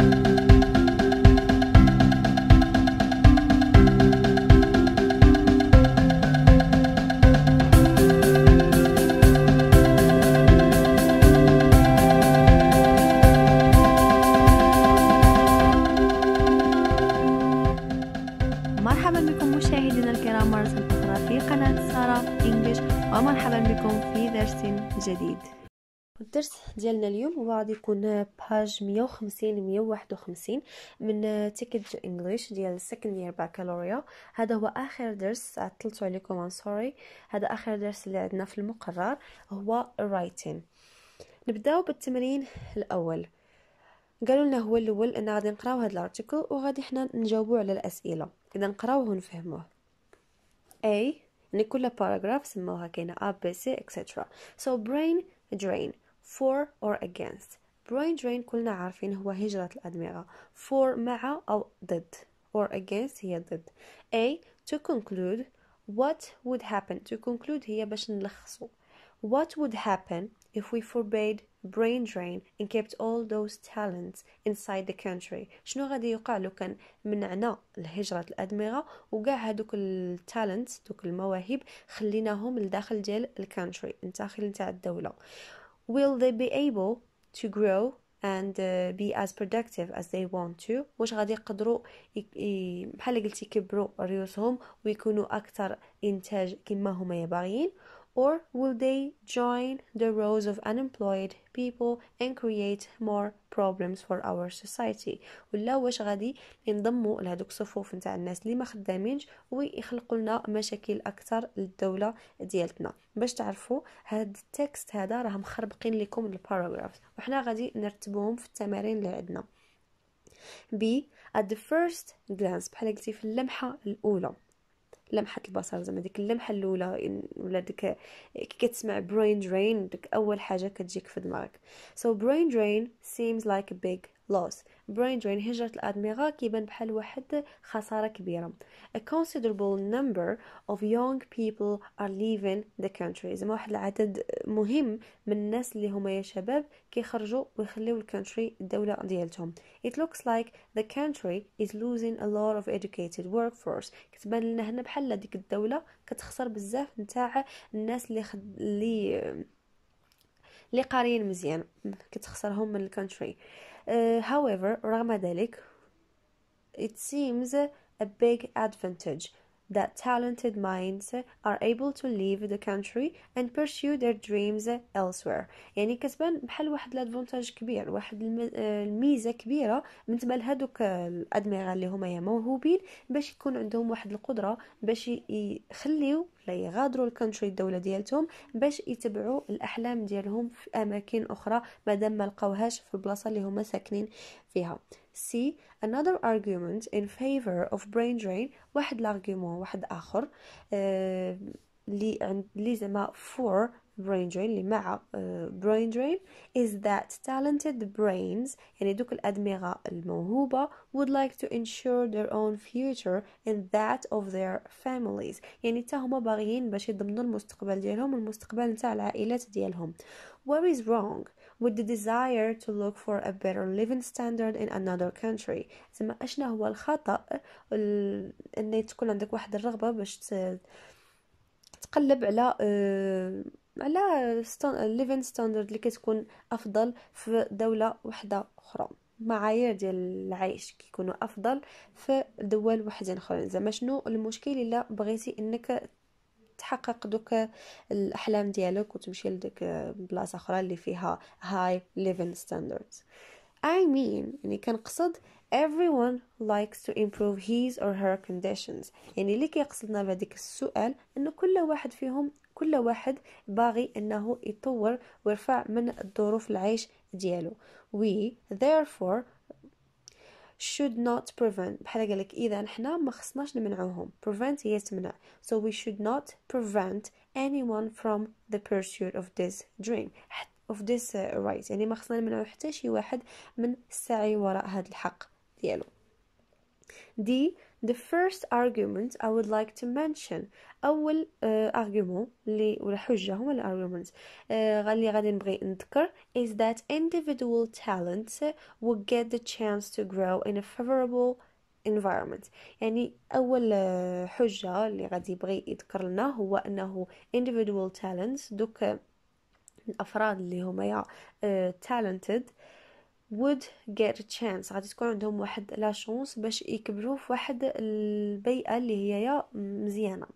مرحبا بكم مشاهدينا الكرام مرة أخرى في قناة سارة إنجليش ومرحبا بكم في درس جديد الدرس ديالنا اليوم هو غادي يكون باج 150 151 من تيكت آه، انجليش ديال السكند يير باكالوريا هذا هو اخر درس عطلت عليكم ان سوري هذا اخر درس اللي عندنا في المقرر هو رايتين نبداو بالتمرين الاول قالوا لنا هو الاول ان غادي نقراو هذا الارتيكل وغادي حنا نجاوبوا على الاسئله اذا نقراوه ونفهموه اي يعني كل باراغراف سموها كاينه ا بي سي اكسيترا سو برين درين for or against brain drain كلنا عارفين هو هجرة الأدمغة for مع أو ضد or against هي ضد A to conclude what would happen to conclude هي باش نلخصو what would happen if we forbade brain drain and kept all those talents inside the country شنو غادي يوقع لو كان منعنا الهجرة الأدمغة وكاع هادوك talents دوك المواهب خليناهم لداخل ديال الكونتري الداخل نتاع الدولة will they be able to grow and uh, be as productive as they want to واش غادي يقدروا بحال قلتي يكبروا ريوسهم ويكونوا اكثر انتاج كما هما باغيين Or will they join the rows of unemployed people and create more problems for our society ولا واش غادي ينضموا لهذوك الصفوف نتاع الناس اللي ما خدامينش ويخلقوا لنا مشاكل اكثر للدوله ديالتنا باش تعرفوا هاد التكست هذا راه مخربقين لكم الباراغراف وحنا غادي نرتبوهم في التمارين اللي عندنا بي at the first glance بحال قلتي في اللمحه الاولى لمحه البصر زعما ديك اللمحه الاولى ولا ديك كي كتسمع برين درين ديك اول حاجه كتجيك في دماغك so برين درين seems like a big loss brain drain هجرة الأدمغة كيبان بحال واحد خسارة كبيرة a considerable number of young people are leaving the country زعما واحد العدد مهم من الناس اللي هما يا شباب كيخرجوا ويخليو الكونتري الدولة ديالتهم it looks like the country is losing a lot of educated workforce كتبان لنا هنا بحال ديك الدولة كتخسر بزاف نتاع الناس اللي خد... اللي اللي قاريين مزيان كتخسرهم من الكونتري Uh, however, رغم ذلك, it seems a big advantage that talented minds are able to leave the country and pursue their dreams elsewhere يعني كتبان بحال واحد الادفونتاج كبير واحد الميزه كبيره بالنسبه لهذوك الادمغه اللي هما موهوبين باش يكون عندهم واحد القدره باش يخليو ولا يغادروا الكونتري الدوله ديالتهم باش يتبعوا الاحلام ديالهم في اماكن اخرى مادام ما لقاوهاش في البلاصه اللي هما ساكنين فيها سي another argument in favor of brain drain واحد لارغومون واحد اخر اللي آه، عند اللي زعما فور brain drain اللي مع brain drain is that talented brains يعني دوك الأدمغة الموهوبة would like to ensure their own future and that of their families يعني تهما هما باغيين باش يضمنوا المستقبل ديالهم والمستقبل نتاع العائلات ديالهم what is wrong with the desire to look for a better living standard in another country زعما اشنا هو الخطأ ان تكون عندك واحد الرغبة باش تقلب على على الليفين ستاندرد اللي كتكون افضل في دوله وحده اخرى معايير ديال العيش كيكونوا افضل في دول وحدين اخرين زعما شنو المشكل الا بغيتي انك تحقق دوك الاحلام ديالك وتمشي لديك بلاصه اخرى اللي فيها هاي ليفين ستاندردز اي مين يعني كنقصد everyone likes to improve his or her conditions يعني اللي كيقصدنا بهذيك السؤال انه كل واحد فيهم كل واحد باغي انه يطور ويرفع من ظروف العيش ديالو we therefore should not prevent بحال قال لك اذا حنا ما خصناش نمنعوهم prevent هي تمنع so we should not prevent anyone from the pursuit of this dream of this uh, right يعني ما خصنا نمنعو حتى شي واحد من السعي وراء هذا الحق ديالو دي The first argument I would like to mention أول uh, argument اللي ولا حجة هما ال arguments uh, اللي غادي نبغي نذكر is that individual talents will get the chance to grow in a favorable environment يعني أول حجة اللي غادي يبغي يذكر لنا هو أنه individual talents دوك الأفراد اللي هما يا uh, talented uh, would get a chance غادي تكون عندهم واحد لا شونس باش يكبروا في واحد البيئه اللي هي مزيانه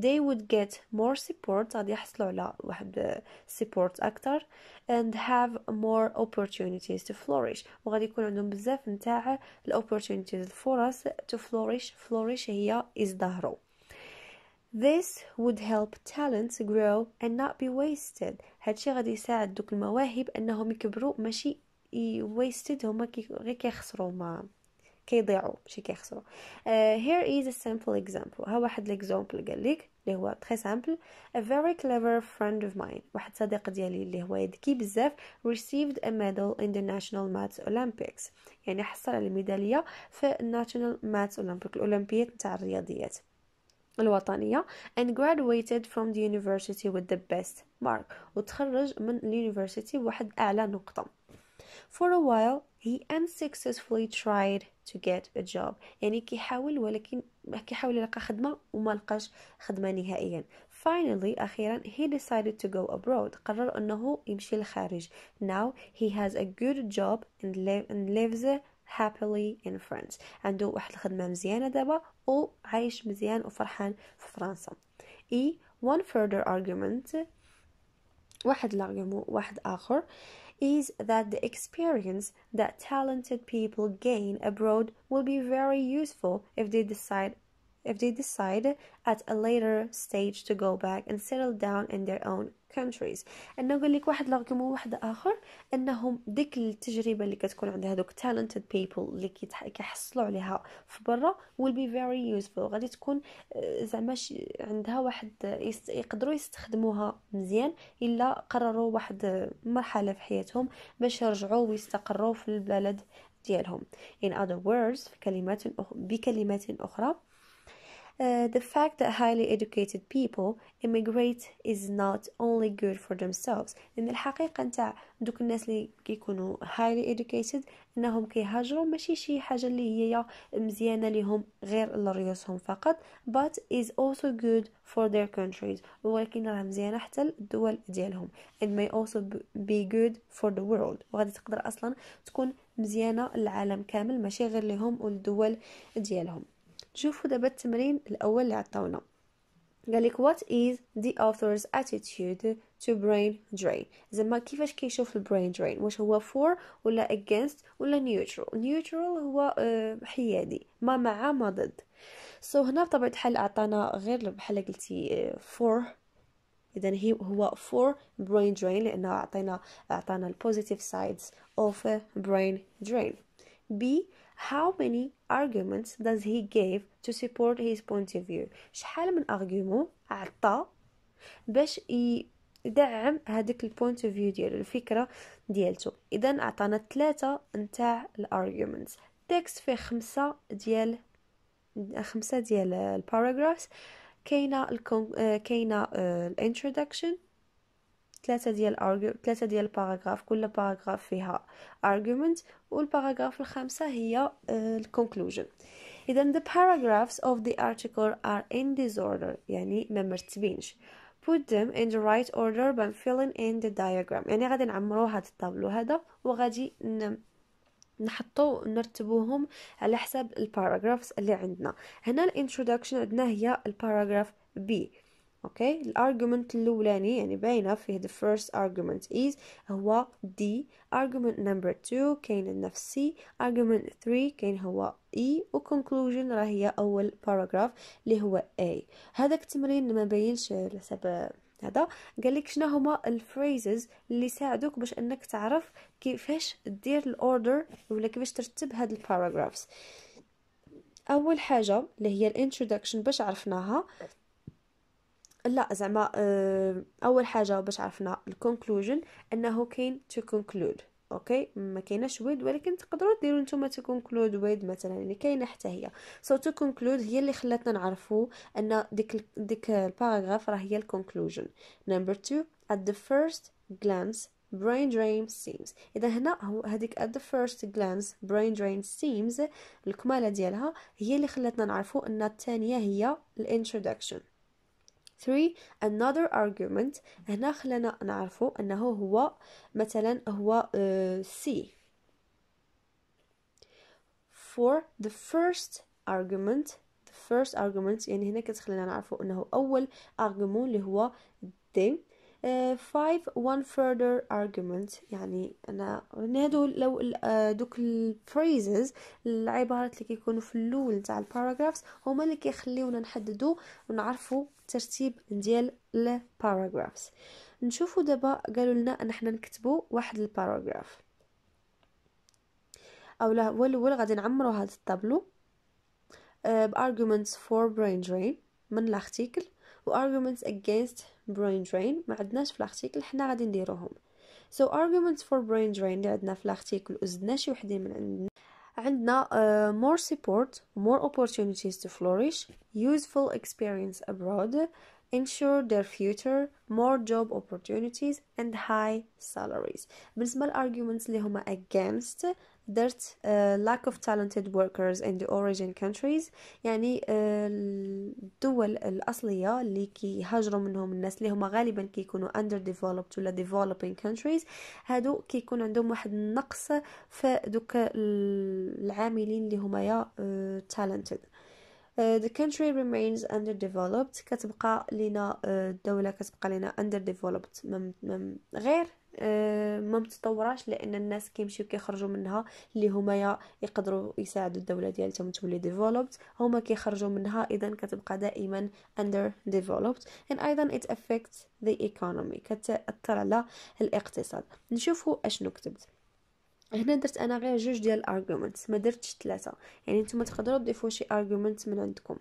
they would get more support غادي يحصلوا على واحد support اكثر and have more opportunities to flourish وغادي يكون عندهم بزاف نتاع opportunities الفرص to flourish flourish هي يزدهروا This would help talents grow and not be wasted هادشي غادي يساعد دوك المواهب انهم يكبروا ماشي ويستد هما غير كيخسروا ما كيضيعوا ماشي كيخسروا هير از ا سامبل اكزامبل ها واحد ليكزامبل قال لك اللي هو تري سامبل ا فيري كليفر فريند اوف ماين واحد صديق ديالي اللي هو ذكي بزاف ريسيفد ا ميدال ان ذا ناشونال ماتس اولمبيكس يعني حصل على ميداليه في الناشونال ماتس اولمبيك الاولمبيات نتاع الرياضيات الوطنية and graduated from the university with the best mark وتخرج من اليونيفرسيتي بواحد أعلى نقطة For a while, he unsuccessfully tried to get a job يعني كيحاول ولكن كيحاول يلقى خدمة وما لقاش خدمة نهائيا finally أخيرا he decided to go abroad قرر أنه يمشي للخارج now he has a good job and, live, and lives happily in France عنده واحد الخدمة مزيانة دابا وعايش مزيان وفرحان في فرنسا E one further argument واحد الارغيومون واحد آخر uh, is that the experience that talented people gain abroad will be very useful if they decide if they decide at a later stage to go back and settle down in their own countries انه نقول لك واحد لغكم واحد اخر انهم ديك التجربه اللي كتكون عند هذوك talented people اللي كيحصلوا عليها في برا will be very useful غادي تكون آه، زعما عندها واحد يست... يقدروا يستخدموها مزيان الا قرروا واحد مرحله في حياتهم باش يرجعوا ويستقروا في البلد ديالهم in other words في كلمات أخ... بكلمات اخرى Uh, the fact that highly educated people immigrate is not only good for themselves لان الحقيقه نتاع دوك الناس اللي كيكونوا highly educated انهم كيهاجروا ماشي شي حاجه اللي هي مزيانه لهم غير لريوسهم فقط but is also good for their countries ولكن راه مزيانه حتى الدول ديالهم and may also be good for the world وغادي تقدر اصلا تكون مزيانه للعالم كامل ماشي غير لهم والدول ديالهم شوفوا دابا التمرين الاول اللي عطاونا قالك what is the author's attitude to brain drain زعما كيفاش كيشوف البرين درين واش هو فور ولا against ولا نيوترال نيوترال هو آه، حيادي ما مع ما ضد سو so هنا بطبيعه الحال عطانا غير بحال قلتي فور آه، اذا هي هو فور برين درين لانه عطينا عطانا البوزيتيف سايدز اوف برين درين بي how many arguments does he give to support his point of view شحال من argument عطى باش يدعم هذاك البوينت اوف فيو ديالو الفكره ديالته اذا عطانا ثلاثه نتاع الارغيومنتس تكست فيه خمسه ديال خمسه ديال الباراغرافز كاينه آه، كاينه آه، الانتروداكشن ثلاثه ديال argue ثلاثه ديال باراغراف كل باراغراف فيها argument والباراغراف الخامسه هي آه، الكونكلوجن اذا the paragraphs of the article are in disorder يعني ما مرتبينش put them in the right order by filling in the diagram يعني غادي نعمرو هذا الطابلو هذا وغادي نحطو نرتبوهم على حساب الباراغرافز اللي عندنا هنا الانتروداكشن عندنا هي الباراغراف بي اوكي الارجيومنت الاولاني يعني باينه فيه the first argument is هو D argument number 2 كاين النفس C argument 3 كاين هو E و conclusion راه هي اول paragraph اللي هو A هذاك التمرين ما باينش على حساب هذا قال لك شنو هما الفريزز اللي يساعدوك باش انك تعرف كيفاش دير الاوردر ولا كيفاش ترتب هاد الباراجرافز اول حاجه اللي هي الانتروداكشن باش عرفناها لا زعما آه، اول حاجه باش عرفنا الكونكلوجن انه كاين تو كونكلود اوكي ما كايناش ويد ولكن تقدروا ديروا نتوما تو كونكلود ويد مثلا اللي كاينه حتى هي سو تو كونكلود هي اللي خلاتنا نعرفوا ان ديك ديك الباراغراف راه هي الكونكلوجن نمبر 2 at the first glance brain drain seems اذا هنا هذيك at the first glance brain drain seems الكماله ديالها هي اللي خلاتنا نعرفوا ان الثانيه هي الانترودكشن 3 another argument هنا خلانا نعرفو انه هو مثلا هو uh, C for the first argument the first argument يعني هنا كتخلينا نعرفو انه اول argument اللي هو D five one further argument يعني انا هادو لو آه، دوك phrases العبارات اللي كيكونوا في اللول تاع ال paragraphs هما اللي كيخليونا نحددوا ونعرفوا الترتيب ديال paragraphs نشوفوا دابا قالوا لنا ان حنا نكتبوا واحد او لا هو الاول غادي نعمروا هذا الطابلو بارغومنتس فور برين درين من الارتيكل و arguments against brain drain ما عندناش في الارتيكل حنا غادي نديروهم so arguments for brain drain اللي عندنا في الارتيكل وزدنا شي وحدين من عندنا عندنا uh, more support more opportunities to flourish useful experience abroad ensure their future more job opportunities and high salaries بالنسبه للarguments اللي هما against درت آه، lack of talented workers in the origin countries يعني آه، الدول الأصلية اللي كيهاجروا منهم الناس اللي هما غالبا كيكونوا underdeveloped ولا developing countries هادو كيكون عندهم واحد النقص في دوك العاملين اللي هما يا آه، talented the country remains underdeveloped كتبقى لنا الدولة كتبقى لنا underdeveloped غير آه، ما متطوراش لان الناس كيمشيو كيخرجوا منها اللي هما يا يقدروا يساعدوا الدوله ديالتهم تولي ديفلوبد هما كيخرجوا منها اذا كتبقى دائما اندر ديفلوبد ان ايضا ات افكت ذا ايكونومي كتاثر على الاقتصاد نشوفوا اشنو كتبت هنا درت انا غير جوج ديال الارغومنت ما درتش ثلاثه يعني نتوما تقدروا تضيفوا شي ارغومنت من عندكم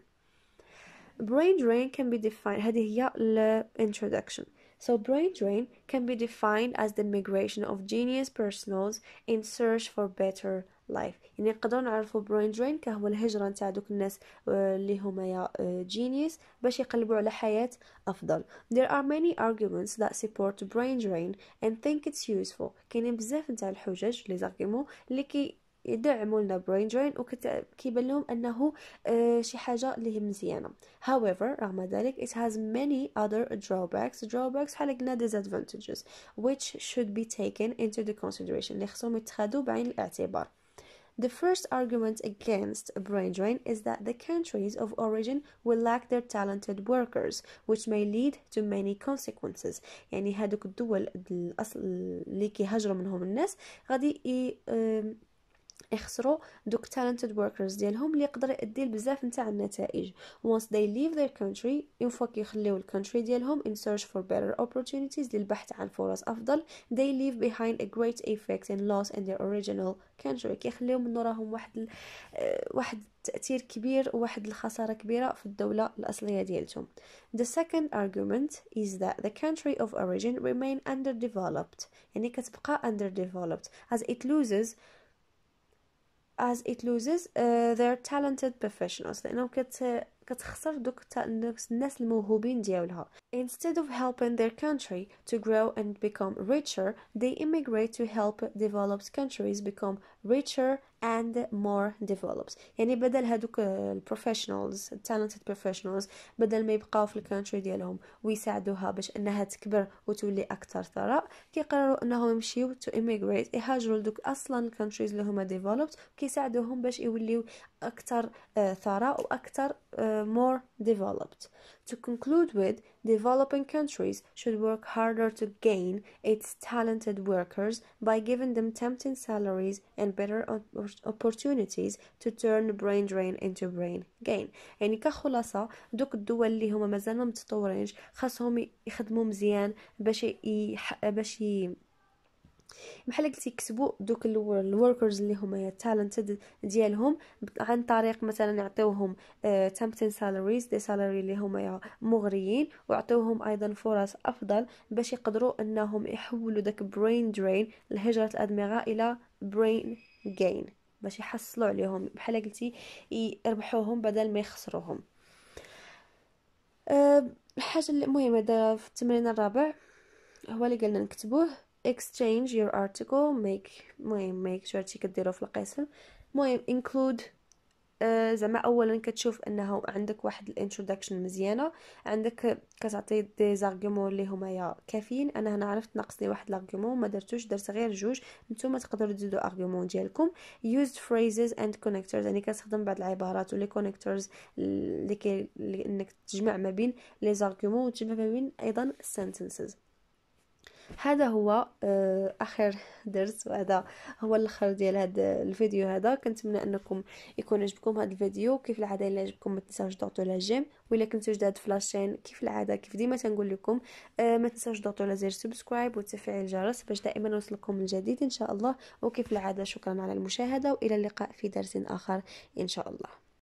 brain drain can be defined هذه هي الانترودكشن So, brain drain can be defined as the migration of genius personals in search for better life يعني نقدروا نعرفوا brain drain, كهو الهجره نتاع دوك الناس اللي هما جينيس باش يقلبوا على حياه افضل there are many arguments that support brain drain and think it's useful كاينين بزاف نتاع الحجج لي زارغيمون اللي كي يدعموا لنا براين درين وكيبان لهم انه شي حاجه اللي هي مزيانه however رغم ذلك it has many other drawbacks drawbacks بحال قلنا disadvantages which should be taken into the consideration اللي خصهم يتخذوا بعين الاعتبار The first argument against brain drain is that the countries of origin will lack their talented workers, which may lead to many consequences. يعني هادوك الدول الأصل اللي كيهاجروا منهم الناس غادي ي, يخسروا دوك talented workers ديالهم اللي يقدر يؤدي لبزاف نتاع النتائج once they leave their country اون فوا كيخليو الكونتري ديالهم in search for better opportunities للبحث عن فرص افضل they leave behind a great effect and loss in their original country كيخليو من وراهم واحد واحد تاثير كبير وواحد الخساره كبيره في الدوله الاصليه ديالتهم the second argument is that the country of origin remain underdeveloped يعني كتبقى underdeveloped as it loses as it loses uh, their talented professionals لانه كت كتخسر دوك الناس الموهوبين ديالها instead of helping their country to grow and become richer they immigrate to help developed countries become richer and more developed يعني بدل هادوك البروفيشنالز talented professionals بدل ما يبقاو في الكونتري ديالهم ويساعدوها باش انها تكبر وتولي اكثر ثراء كيقرروا انهم يمشيو to immigrate يهاجروا لدوك اصلا الكونتريز اللي هما developed كيساعدوهم باش يوليو اكثر آه، ثراء واكثر آه، more developed To conclude with, developing countries should work harder to gain its talented workers by giving them tempting salaries and better opportunities to turn brain drain into brain gain يعني كخلاصة دوك الدول اللي هما مازال ما متطورينش خاصهم يخدموا مزيان باش باش بحال قلتي يكسبوا دوك الوركرز اللي هما تالنتد ديالهم عن طريق مثلا يعطيوهم تامبتين سالاريز دي سالاري اللي هما مغريين ويعطيوهم ايضا فرص افضل باش يقدروا انهم يحولوا داك برين درين لهجره الادمغه الى برين جين باش يحصلوا عليهم بحال قلتي يربحوهم بدل ما يخسروهم آه، الحاجه المهمه في التمرين الرابع هو اللي قلنا نكتبوه exchange your article make المهم make sure شي كديرو في القسم المهم include آه، زعما اولا كتشوف انه عندك واحد الانتروداكشن مزيانه عندك كتعطي دي زارغومون اللي هما كافيين انا هنا عرفت ناقص لي واحد لارغومون ما درتوش درت غير جوج نتوما تقدروا تزيدوا ارغومون ديالكم used phrases and connectors يعني كتخدم بعض العبارات ولي كونيكتورز اللي كي انك تجمع ما بين لي زارغومون وتجمع ما بين ايضا sentences هذا هو آه، اخر درس وهذا هو الاخر ديال هذا الفيديو هذا كنتمنى انكم يكون عجبكم هذا الفيديو كيف العاده الا عجبكم ما تنساوش تضغطوا على جيم والا كنتو جداد في لاشين كيف العاده كيف ديما تنقول لكم آه، ما تنساوش تضغطوا على زر سبسكرايب وتفعيل الجرس باش دائما يوصلكم الجديد ان شاء الله وكيف العاده شكرا على المشاهده والى اللقاء في درس اخر ان شاء الله